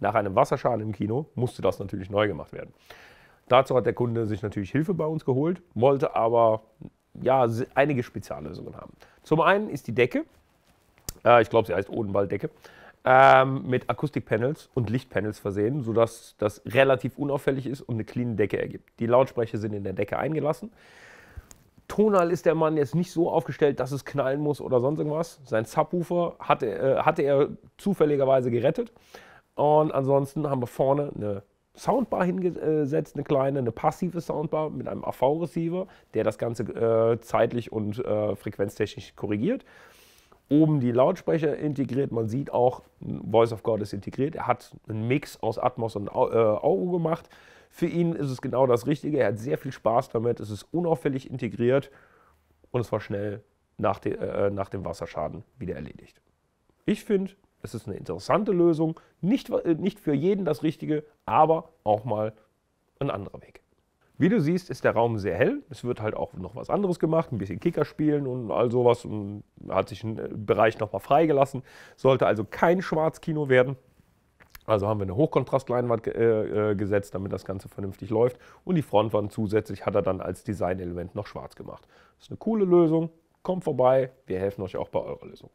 Nach einem Wasserschaden im Kino musste das natürlich neu gemacht werden. Dazu hat der Kunde sich natürlich Hilfe bei uns geholt, wollte aber ja, einige Speziallösungen haben. Zum einen ist die Decke, äh, ich glaube, sie heißt Odenwalddecke, ähm, mit Akustikpanels und Lichtpanels versehen, sodass das relativ unauffällig ist und eine clean Decke ergibt. Die Lautsprecher sind in der Decke eingelassen. Tonal ist der Mann jetzt nicht so aufgestellt, dass es knallen muss oder sonst irgendwas. Sein Subwoofer hatte, äh, hatte er zufälligerweise gerettet. Und ansonsten haben wir vorne eine Soundbar hingesetzt, äh, eine kleine, eine passive Soundbar mit einem AV-Receiver, der das Ganze äh, zeitlich und äh, frequenztechnisch korrigiert. Oben die Lautsprecher integriert, man sieht auch, Voice of God ist integriert. Er hat einen Mix aus Atmos und äh, Auro gemacht. Für ihn ist es genau das Richtige. Er hat sehr viel Spaß damit, es ist unauffällig integriert und es war schnell nach, de, äh, nach dem Wasserschaden wieder erledigt. Ich finde, es ist eine interessante Lösung, nicht, äh, nicht für jeden das Richtige, aber auch mal ein anderer Weg. Wie du siehst, ist der Raum sehr hell. Es wird halt auch noch was anderes gemacht, ein bisschen Kicker spielen und all sowas. Und hat sich ein äh, Bereich nochmal freigelassen. Sollte also kein Schwarzkino werden. Also haben wir eine Hochkontrastleinwand äh, äh, gesetzt, damit das Ganze vernünftig läuft. Und die Frontwand zusätzlich hat er dann als Designelement noch schwarz gemacht. Das ist eine coole Lösung. Kommt vorbei, wir helfen euch auch bei eurer Lösung.